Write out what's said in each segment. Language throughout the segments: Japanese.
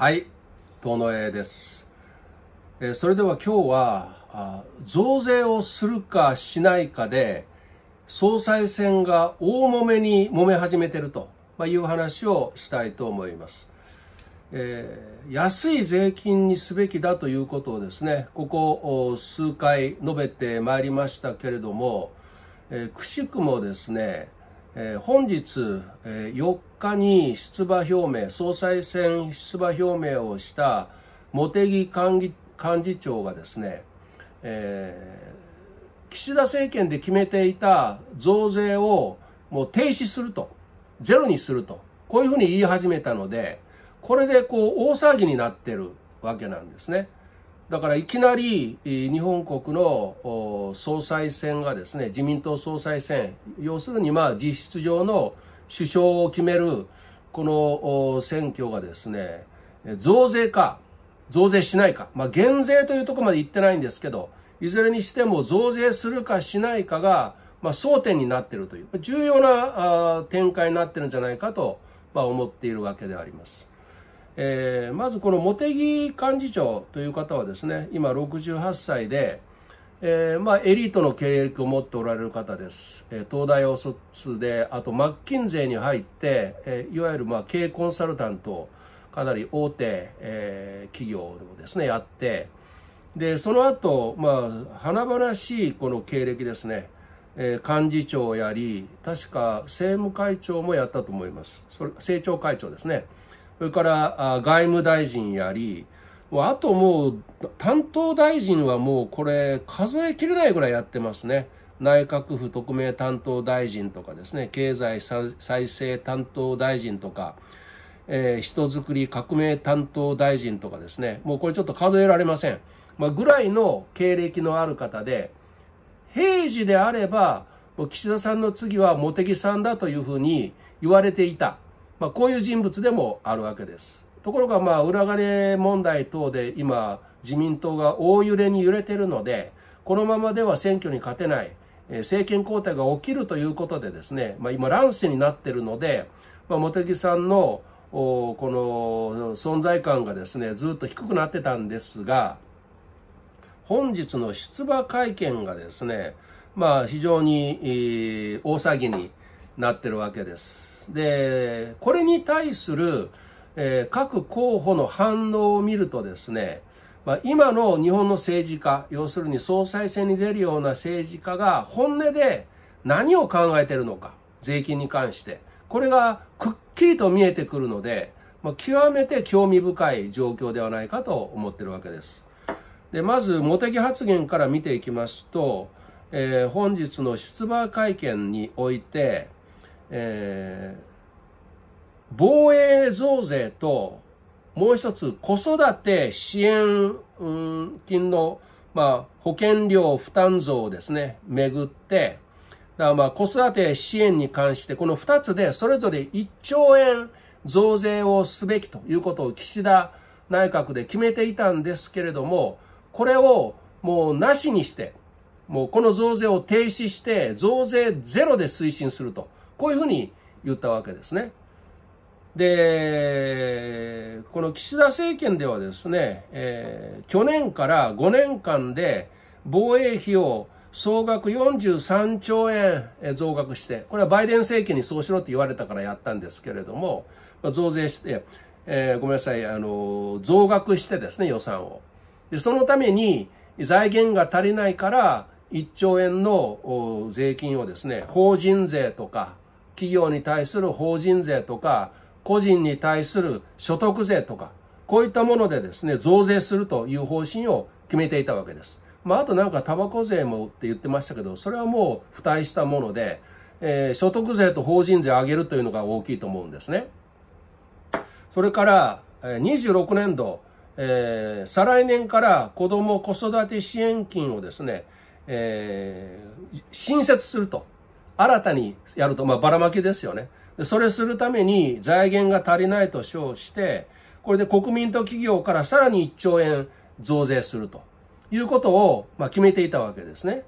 はい、遠江です。えそれでは今日は増税をするかしないかで総裁選が大揉めに揉め始めてるという話をしたいと思います。えー、安い税金にすべきだということをですね、ここ数回述べてまいりましたけれども、えー、くしくもですね、えー、本日、えー、4日に出馬表明、総裁選出馬表明をした茂木幹事長がですね、えー、岸田政権で決めていた増税をもう停止すると、ゼロにすると、こういうふうに言い始めたので、これでこう大騒ぎになってるわけなんですね。だからいきなり日本国の総裁選がですね、自民党総裁選、要するにまあ実質上の首相を決めるこの選挙がですね、増税か、増税しないか、まあ減税というところまで行ってないんですけど、いずれにしても増税するかしないかが、まあ争点になっているという、重要な展開になってるんじゃないかと、ま思っているわけであります。えー、まずこの茂木幹事長という方はですね、今68歳で、えー、まあ、エリートの経歴を持っておられる方です。えー、東大を卒で、あとマッキンゼーに入って、えー、いわゆるまあ経営コンサルタントかなり大手、えー、企業をですね、やって、で、その後、まあ、華々しいこの経歴ですね、えー、幹事長をやり、確か政務会長もやったと思います。それ政調会長ですね。それから外務大臣やり、あともう担当大臣はもうこれ数えきれないぐらいやってますね。内閣府特命担当大臣とかですね、経済再生担当大臣とか、えー、人づくり革命担当大臣とかですね、もうこれちょっと数えられません。まあ、ぐらいの経歴のある方で、平時であれば、岸田さんの次は茂木さんだというふうに言われていた。まあ、こういう人物でもあるわけです。ところがまあ裏金問題等で今自民党が大揺れに揺れてるのでこのままでは選挙に勝てない政権交代が起きるということでですね、まあ、今乱世になってるので、まあ、茂木さんのこの存在感がですねずっと低くなってたんですが本日の出馬会見がですねまあ非常に大騒ぎになってるわけです。で、これに対する、えー、各候補の反応を見るとですね、まあ、今の日本の政治家、要するに総裁選に出るような政治家が本音で何を考えてるのか、税金に関して。これがくっきりと見えてくるので、まあ、極めて興味深い状況ではないかと思ってるわけです。で、まず、茂木発言から見ていきますと、えー、本日の出馬会見において、えー、防衛増税と、もう一つ子育て支援、金の、まあ、保険料負担増ですね、めぐって、だからまあ子育て支援に関して、この2つでそれぞれ1兆円増税をすべきということを岸田内閣で決めていたんですけれども、これをもうなしにして、もうこの増税を停止して、増税ゼロで推進すると。こういうふうに言ったわけですね。で、この岸田政権ではですね、えー、去年から5年間で防衛費を総額43兆円増額して、これはバイデン政権にそうしろって言われたからやったんですけれども、まあ、増税して、えー、ごめんなさい、あの、増額してですね、予算を。で、そのために財源が足りないから、1兆円の税金をですね、法人税とか、企業に対する法人税とか、個人に対する所得税とか、こういったものでですね、増税するという方針を決めていたわけです。まあ、あとなんかタバコ税もって言ってましたけど、それはもう付帯したもので、えー、所得税と法人税を上げるというのが大きいと思うんですね。それから、26年度、えー、再来年から子供子育て支援金をですね、えー、新設すると新たにやると、まあ、ばらまきですよね。それするために財源が足りないと称して、これで国民と企業からさらに1兆円増税するということを、まあ、決めていたわけですね。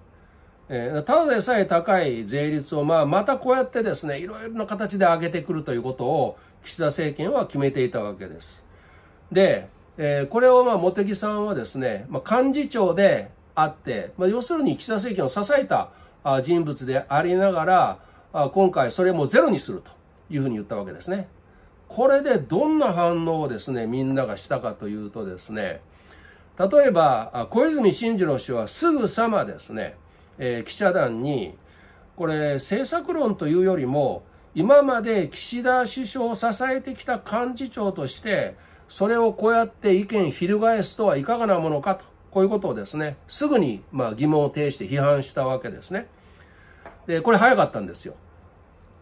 えー、ただでさえ高い税率を、まあ、またこうやってですね、いろいろな形で上げてくるということを、岸田政権は決めていたわけです。で、えー、これを、まあ、茂木さんはですね、まあ、幹事長であって、まあ、要するに岸田政権を支えた人物でありながら、今回それもゼロにするというふうに言ったわけですね。これでどんな反応をですね、みんながしたかというとですね、例えば、小泉進次郎氏はすぐさまですね、えー、記者団に、これ政策論というよりも、今まで岸田首相を支えてきた幹事長として、それをこうやって意見翻すとはいかがなものかとこういうことをですね、すぐにまあ疑問を呈して批判したわけですね。で、これ早かったんですよ。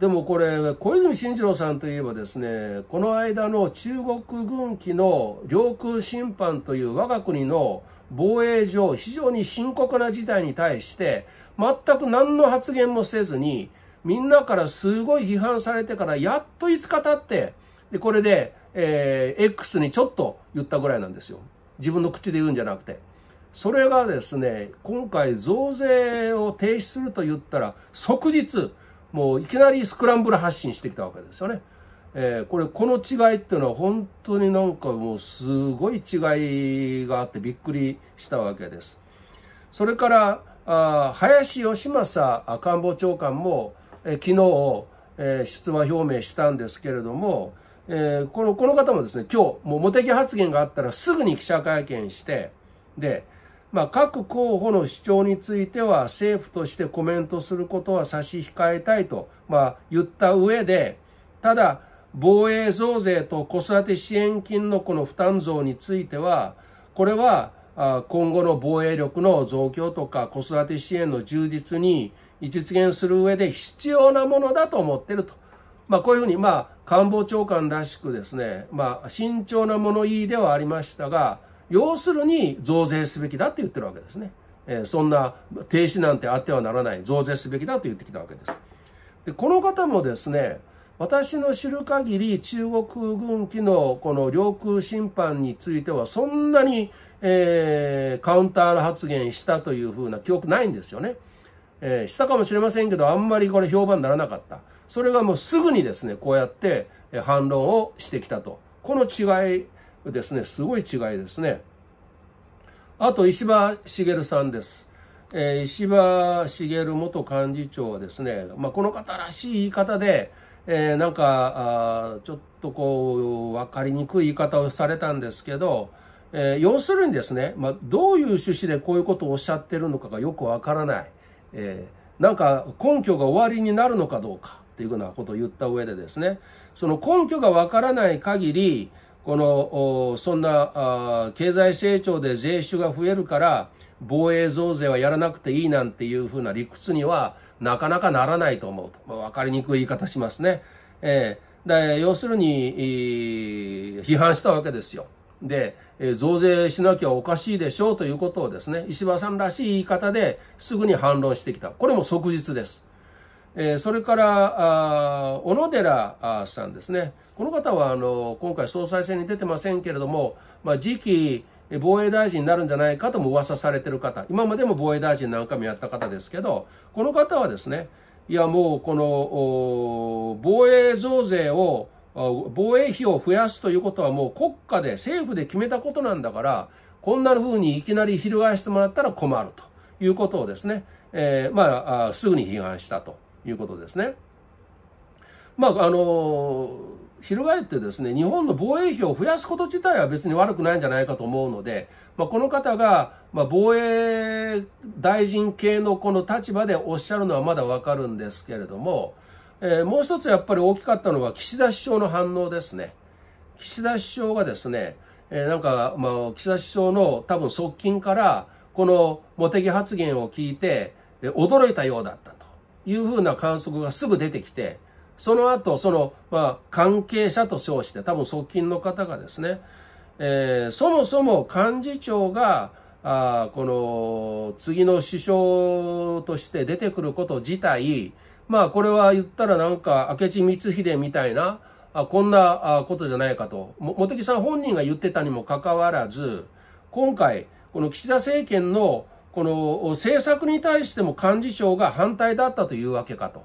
でもこれ、小泉進次郎さんといえばですね、この間の中国軍機の領空侵犯という我が国の防衛上非常に深刻な事態に対して、全く何の発言もせずに、みんなからすごい批判されてからやっと5日経って、で、これで、えー、X にちょっと言ったぐらいなんですよ。自分の口で言うんじゃなくて。それがですね、今回増税を停止すると言ったら、即日、もういきなりスクランブル発信してきたわけですよね。えー、これ、この違いっていうのは本当になんかもうすごい違いがあってびっくりしたわけです。それから、あ林芳正官房長官も、えー、昨日、えー、出馬表明したんですけれども、えー、このこの方もですね、今日、もう茂木発言があったらすぐに記者会見して、で、まあ、各候補の主張については政府としてコメントすることは差し控えたいと、まあ、言った上で、ただ、防衛増税と子育て支援金のこの負担増については、これは今後の防衛力の増強とか子育て支援の充実に実現する上で必要なものだと思っていると。まあ、こういうふうに、まあ、官房長官らしくですね、まあ、慎重な物言いではありましたが、要するに増税すべきだって言ってるわけですね。えそんな停止なんてあってはならない、増税すべきだと言ってきたわけです。でこの方もですね、私の知る限り中国軍機のこの領空侵犯についてはそんなに、えー、カウンター発言したというふうな記憶ないんですよね。えー、したかもしれませんけど、あんまりこれ評判にならなかった。それがもうすぐにですね、こうやって反論をしてきたと。この違いですね、すごい違いですね。あと、石破茂さんです。えー、石破茂元幹事長はですね、まあ、この方らしい言い方で、えー、なんかあ、ちょっとこう、わかりにくい言い方をされたんですけど、えー、要するにですね、まあ、どういう趣旨でこういうことをおっしゃってるのかがよくわからない。えー、なんか根拠が終わりになるのかどうかっていうようなことを言った上でですね、その根拠がわからない限り、この、そんな、経済成長で税収が増えるから、防衛増税はやらなくていいなんていうふうな理屈にはなかなかならないと思うと。わ、まかりにくい言い方しますね。えー、で要するに、批判したわけですよ。で、増税しなきゃおかしいでしょうということをですね、石破さんらしい言い方ですぐに反論してきた。これも即日です。えー、それから、あ小野寺さんですね。この方は、あの、今回総裁選に出てませんけれども、まあ、次期防衛大臣になるんじゃないかとも噂されてる方、今までも防衛大臣何回もやった方ですけど、この方はですね、いや、もう、この、防衛増税を、防衛費を増やすということはもう国家で、政府で決めたことなんだから、こんな風にいきなり翻してもらったら困るということをですね、えー、まあ、すぐに批判したと。いうことですね。まあ、あの、翻ってですね、日本の防衛費を増やすこと自体は別に悪くないんじゃないかと思うので、まあ、この方が、まあ、防衛大臣系のこの立場でおっしゃるのはまだわかるんですけれども、えー、もう一つやっぱり大きかったのは岸田首相の反応ですね。岸田首相がですね、えー、なんか、まあ、岸田首相の多分側近から、この茂木発言を聞いて、驚いたようだった。いうふうな観測がすぐ出てきて、その後、その、まあ、関係者と称して、多分側近の方がですね、えー、そもそも幹事長が、あこの次の首相として出てくること自体、まあこれは言ったらなんか明智光秀みたいな、あこんなことじゃないかと、茂木さん本人が言ってたにもかかわらず、今回、この岸田政権のこの政策に対しても幹事長が反対だったというわけかと。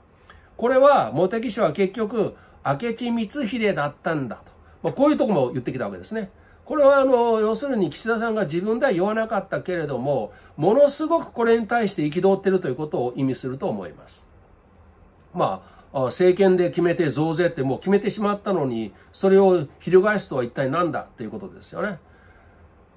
これは茂木氏は結局、明智光秀だったんだと。まあ、こういうとこも言ってきたわけですね。これはあの、要するに岸田さんが自分では言わなかったけれども、ものすごくこれに対して憤ってるということを意味すると思います。まあ、政権で決めて増税ってもう決めてしまったのに、それを翻すとは一体何だということですよね。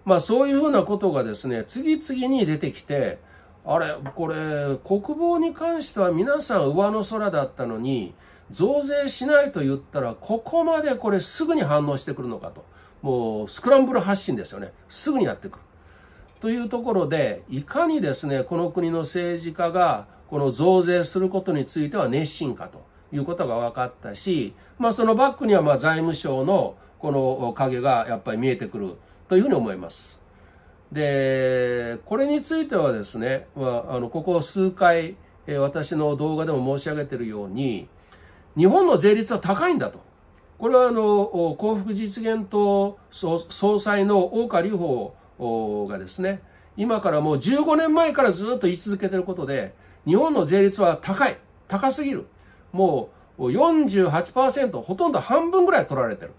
まあそういうふうなことがですね、次々に出てきて、あれ、これ、国防に関しては皆さん上の空だったのに、増税しないと言ったら、ここまでこれすぐに反応してくるのかと。もうスクランブル発信ですよね。すぐにやってくる。というところで、いかにですね、この国の政治家が、この増税することについては熱心かということが分かったし、まあそのバックにはまあ財務省のこの影がやっぱり見えてくるというふうに思います。で、これについてはですね、まあ、あのここ数回、え私の動画でも申し上げているように、日本の税率は高いんだと。これはあの幸福実現党総裁の大川隆法がですね、今からもう15年前からずっと言い続けていることで、日本の税率は高い。高すぎる。もう48%、ほとんど半分ぐらい取られてる。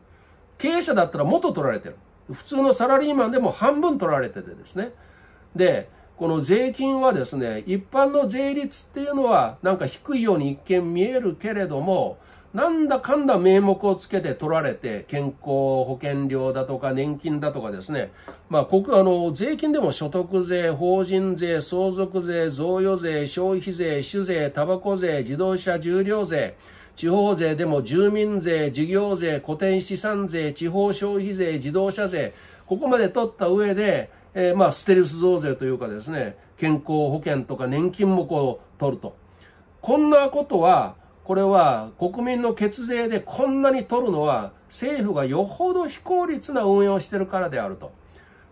経営者だったら元取られてる。普通のサラリーマンでも半分取られててですね。で、この税金はですね、一般の税率っていうのはなんか低いように一見見えるけれども、なんだかんだ名目をつけて取られて、健康保険料だとか年金だとかですね。まあ、国、あの、税金でも所得税、法人税、相続税、贈与税、消費税、酒税、タバコ税、自動車重量税、地方税でも住民税、事業税、固定資産税、地方消費税、自動車税、ここまで取った上で、えー、まあ、ステルス増税というかですね、健康保険とか年金もこう取ると。こんなことは、これは国民の血税でこんなに取るのは政府がよほど非効率な運用をしてるからであると。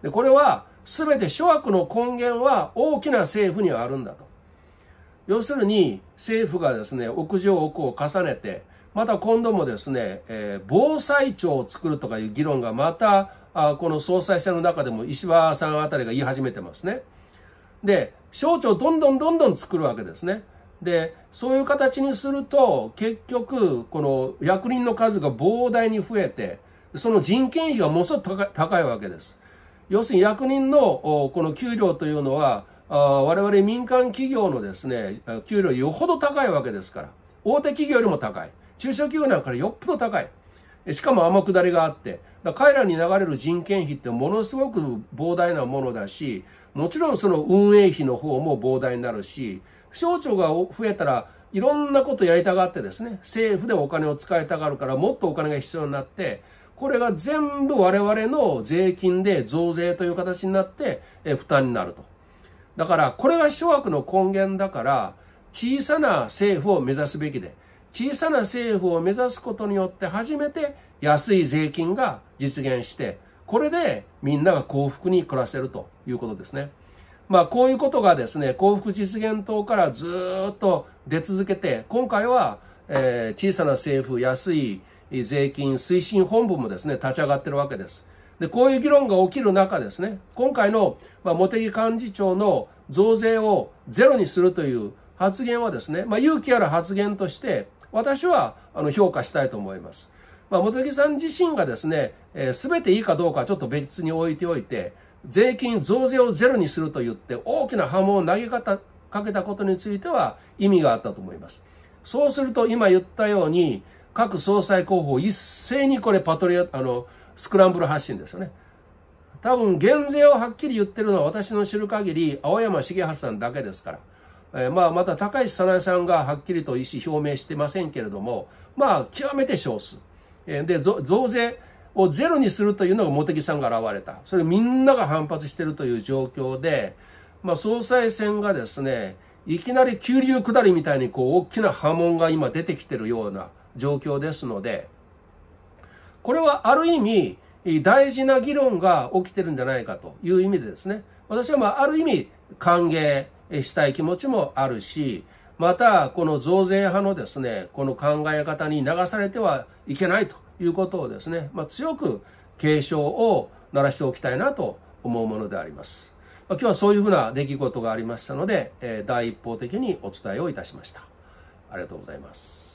で、これは全て諸悪の根源は大きな政府にはあるんだと。要するに政府がですね、屋上屋を重ねて、また今度もですね、えー、防災庁を作るとかいう議論がまた、あこの総裁選の中でも石破さんあたりが言い始めてますね。で、省庁どんどんどんどん作るわけですね。で、そういう形にすると、結局、この役人の数が膨大に増えて、その人件費がものすごく高いわけです。要するに役人のこの給料というのは、あ我々民間企業のですね、給料よほど高いわけですから、大手企業よりも高い。中小企業なんかよっぽど高い。しかも天下りがあって、だ彼らに流れる人件費ってものすごく膨大なものだし、もちろんその運営費の方も膨大になるし、省庁が増えたらいろんなことやりたがってですね、政府でお金を使いたがるからもっとお金が必要になって、これが全部我々の税金で増税という形になって負担になると。だから、これが諸悪の根源だから、小さな政府を目指すべきで、小さな政府を目指すことによって初めて安い税金が実現して、これでみんなが幸福に暮らせるということですね。まあこういうことがですね、幸福実現党からずっと出続けて、今回は、えー、小さな政府、安い税金推進本部もですね、立ち上がってるわけです。で、こういう議論が起きる中ですね、今回の、まあ、茂木幹事長の増税をゼロにするという発言はですね、まあ、勇気ある発言として、私はあの評価したいと思います。まあ、茂木さん自身がですね、えー、べていいかどうかちょっと別に置いておいて、税金増税をゼロにすると言って大きな波紋を投げ方かけたことについては意味があったと思います。そうすると今言ったように、各総裁候補一斉にこれパトリオ、あの、スクランブル発信ですよね。多分減税をはっきり言ってるのは私の知る限り青山茂発さんだけですから。えー、まあまた高市早苗さんがはっきりと意思表明してませんけれども、まあ極めて少数。えー、で、増税をゼロにするというのが茂木さんが現れた。それみんなが反発してるという状況で、まあ総裁選がですね、いきなり急流下りみたいにこう大きな波紋が今出てきてるような状況ですので、これはある意味、大事な議論が起きてるんじゃないかという意味でですね、私はまあ、ある意味、歓迎したい気持ちもあるし、また、この増税派のですね、この考え方に流されてはいけないということをですね、まあ、強く警鐘を鳴らしておきたいなと思うものであります。まあ、今日はそういうふうな出来事がありましたので、えー、第一方的にお伝えをいたしました。ありがとうございます。